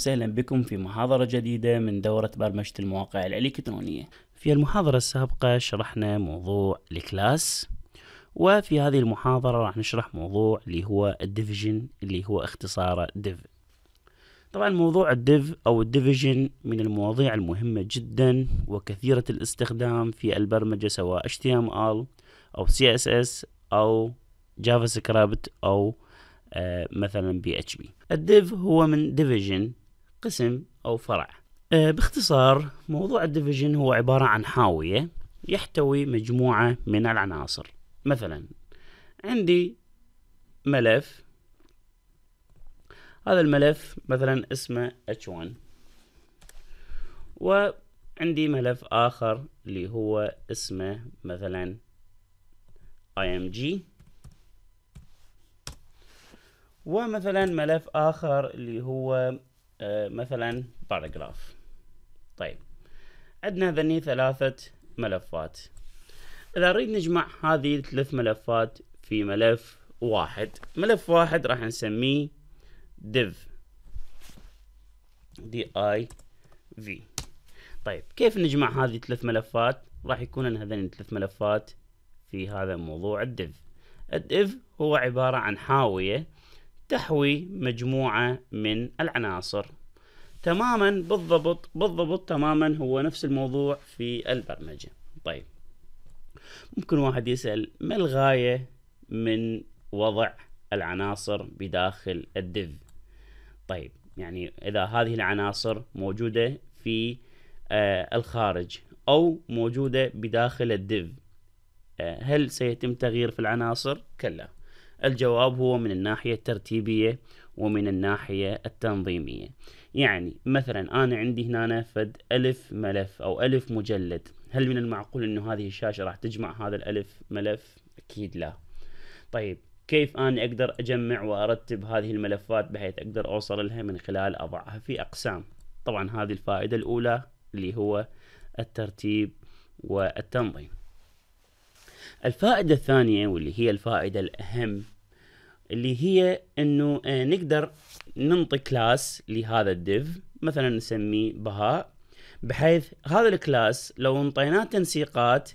وسهلا بكم في محاضرة جديدة من دورة برمجة المواقع الإلكترونية في المحاضرة السابقة شرحنا موضوع الكلاس وفي هذه المحاضرة راح نشرح موضوع اللي هو الديفجن اللي هو اختصاره ديف طبعا موضوع الديف أو الديفجن من المواضيع المهمة جدا وكثيرة الاستخدام في البرمجة سواء HTML أو CSS أو جافا سكريبت أو آه، مثلا بي اتش بي الديف هو من ديفيجن قسم أو فرع آه، باختصار موضوع الديفيجن هو عبارة عن حاوية يحتوي مجموعة من العناصر مثلا عندي ملف هذا الملف مثلا اسمه H1 وعندي ملف آخر اللي هو اسمه مثلا img ومثلا ملف آخر اللي هو آه، مثلا باراجراف طيب عندنا ذني ثلاثة ملفات إذا أريد نجمع هذه الثلاث ملفات في ملف واحد ملف واحد راح نسميه div دي اي في طيب كيف نجمع هذه الثلاث ملفات راح يكون لنا هذين الثلاث ملفات في هذا الموضوع الدف الدف هو عبارة عن حاوية تحوي مجموعة من العناصر تماما بالضبط بالضبط تماما هو نفس الموضوع في البرمجة طيب ممكن واحد يسأل ما الغاية من وضع العناصر بداخل الدف طيب يعني إذا هذه العناصر موجودة في آه الخارج أو موجودة بداخل الدف آه هل سيتم تغيير في العناصر؟ كلا الجواب هو من الناحية الترتيبية ومن الناحية التنظيمية يعني مثلا أنا عندي هنا فد ألف ملف أو ألف مجلد هل من المعقول أنه هذه الشاشة راح تجمع هذا الألف ملف؟ أكيد لا طيب كيف أنا أقدر أجمع وأرتب هذه الملفات بحيث أقدر أوصل لها من خلال أضعها في أقسام طبعا هذه الفائدة الأولى اللي هو الترتيب والتنظيم الفائده الثانيه واللي هي الفائده الاهم اللي هي انه آه، نقدر ننطي كلاس لهذا الديف مثلا نسميه بهاء بحيث هذا الكلاس لو انطيناه تنسيقات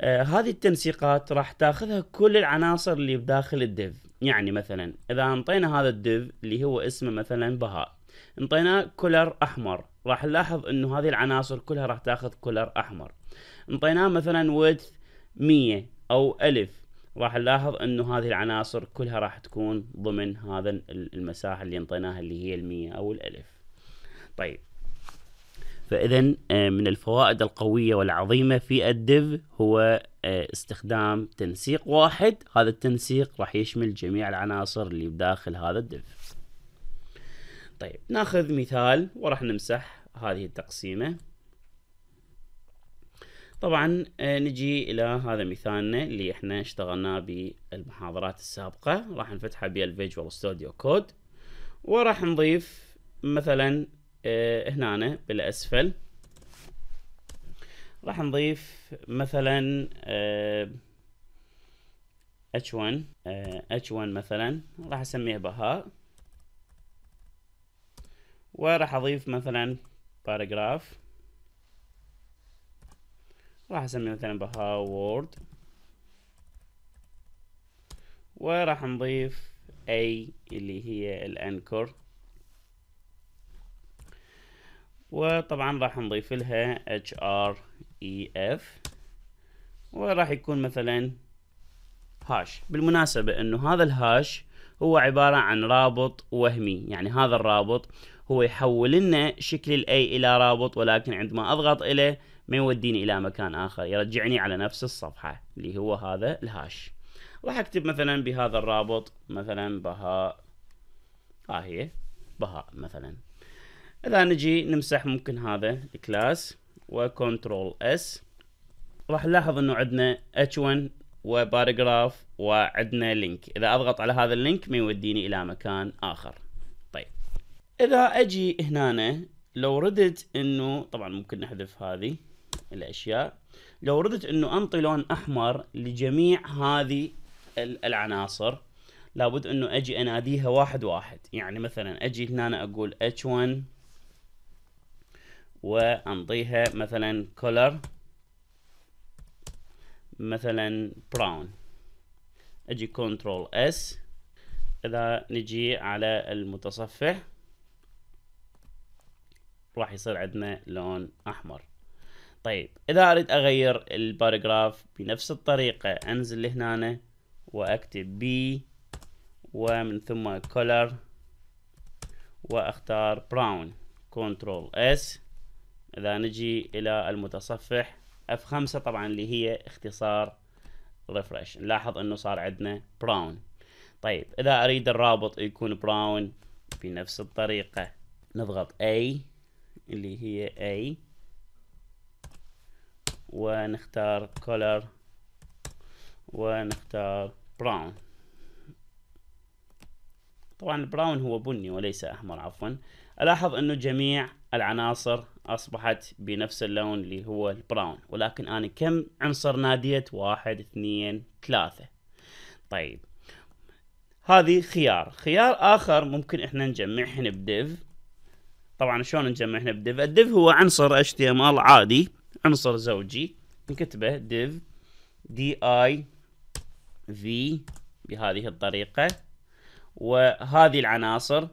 آه هذه التنسيقات راح تاخذها كل العناصر اللي بداخل الديف يعني مثلا اذا انطينا هذا الديف اللي هو اسمه مثلا بهاء انطيناه كولر احمر راح نلاحظ انه هذه العناصر كلها راح تاخذ كولر احمر انطيناه مثلا ويدث مية أو ألف راح نلاحظ أنه هذه العناصر كلها راح تكون ضمن هذا المساحة اللي انطيناها اللي هي المية أو الألف طيب فإذا آه، من الفوائد القوية والعظيمة في الدف هو آه، استخدام تنسيق واحد هذا التنسيق راح يشمل جميع العناصر اللي بداخل هذا الدف طيب ناخذ مثال وراح نمسح هذه التقسيمة طبعا آه، نجي الى هذا مثالنا اللي احنا اشتغلناه بالمحاضرات السابقه راح نفتحه بالفيجوال ستوديو كود وراح نضيف مثلا آه، هنا بالاسفل راح نضيف مثلا H1 آه، H1 مثلا راح اسميه بهاء وراح اضيف مثلا باراجراف راح اسمي مثلا بها وورد وراح نضيف اي اللي هي الانكر وطبعا راح نضيف لها اتش ار اي اف وراح يكون مثلا هاش بالمناسبة انه هذا الهاش هو عبارة عن رابط وهمي يعني هذا الرابط هو يحول لنا شكل الاي الى رابط ولكن عندما اضغط اليه ما يوديني الى مكان اخر يرجعني على نفس الصفحه اللي هو هذا الهاش راح اكتب مثلا بهذا الرابط مثلا بهاء ها آه هي بهاء مثلا اذا نجي نمسح ممكن هذا الكلاس وكنترول اس راح نلاحظ انه عندنا h1 وباراجراف وعندنا لينك اذا اضغط على هذا اللينك ما يوديني الى مكان اخر طيب اذا اجي هنا لو ردت انه طبعا ممكن نحذف هذه الأشياء لو ردت أنه أنطي لون أحمر لجميع هذه العناصر لابد أنه أجي أناديها واحد واحد يعني مثلا أجي هنا أنا أقول H1 وأنطيها مثلا color مثلا براون أجي كنترول اس إذا نجي على المتصفح راح يصير عندنا لون أحمر طيب اذا اريد اغير الباراجراف بنفس الطريقة انزل هنا واكتب بي ومن ثم color واختار براون كنترول اس اذا نجي الى المتصفح اف 5 طبعا اللي هي اختصار ريفرش نلاحظ انه صار عندنا براون طيب اذا اريد الرابط يكون براون بنفس الطريقة نضغط A اللي هي A ونختار color ونختار براون طبعا البراون هو بني وليس احمر عفوا الاحظ انه جميع العناصر اصبحت بنفس اللون اللي هو البراون ولكن انا كم عنصر ناديت واحد اثنين ثلاثة طيب هذه خيار خيار اخر ممكن احنا نجمعهن بديف طبعا شلون نجمعهن بديف الديف هو عنصر HTML عادي عنصر زوجي نكتبه div دي اي في بهذه الطريقة وهذه العناصر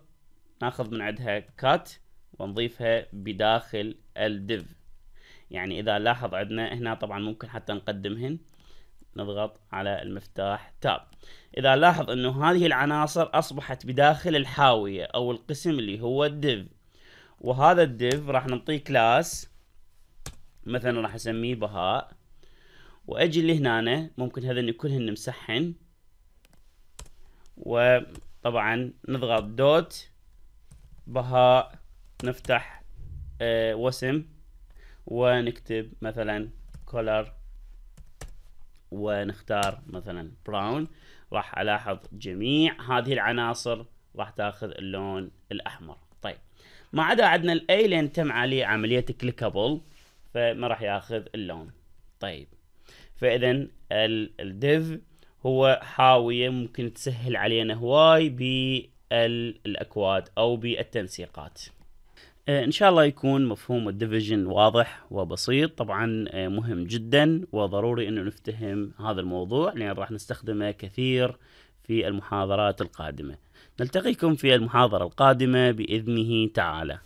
ناخذ من عندها كات ونضيفها بداخل الديف يعني إذا لاحظ عندنا هنا طبعا ممكن حتى نقدمهن نضغط على المفتاح تاب إذا لاحظ أنه هذه العناصر أصبحت بداخل الحاوية أو القسم اللي هو الديف وهذا الديف راح نعطيه كلاس مثلا راح اسميه بهاء واجي لهنا ممكن هذني كلهن مسحن وطبعا نضغط دوت بهاء نفتح آه، وسم ونكتب مثلا كولر ونختار مثلا براون راح الاحظ جميع هذه العناصر راح تاخذ اللون الاحمر طيب ما عدا عندنا الاي لان تم عليه عمليه كليكابل فما راح ياخذ اللون طيب فاذا الديف هو حاوية ممكن تسهل علينا هواي بالأكواد أو بالتنسيقات آه، إن شاء الله يكون مفهوم الديفيجن واضح وبسيط طبعا آه، مهم جدا وضروري أنه نفتهم هذا الموضوع لأن راح نستخدمه كثير في المحاضرات القادمة نلتقيكم في المحاضرة القادمة بإذنه تعالى